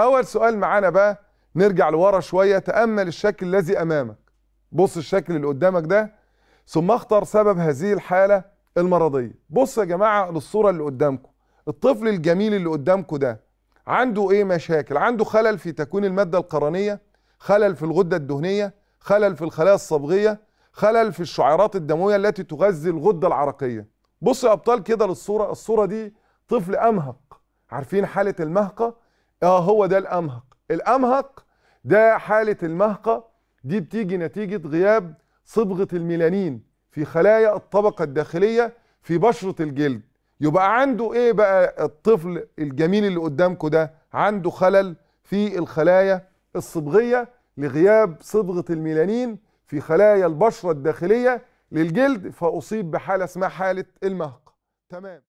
اول سؤال معانا بقى نرجع لورا شويه تامل الشكل الذي امامك بص الشكل اللي قدامك ده ثم اختر سبب هذه الحاله المرضيه بص يا جماعه للصوره اللي قدامكم الطفل الجميل اللي قدامكم ده عنده ايه مشاكل عنده خلل في تكوين الماده القرنيه خلل في الغده الدهنيه خلل في الخلايا الصبغيه خلل في الشعيرات الدمويه التي تغذي الغده العرقيه بص يا ابطال كده للصوره الصوره دي طفل امهق عارفين حاله المهقه اه هو ده الامهق الامهق ده حالة المهقة دي بتيجي نتيجة غياب صبغة الميلانين في خلايا الطبقة الداخلية في بشرة الجلد يبقى عنده ايه بقى الطفل الجميل اللي قدامكم ده عنده خلل في الخلايا الصبغية لغياب صبغة الميلانين في خلايا البشرة الداخلية للجلد فأصيب بحالة اسمها حالة المهق تمام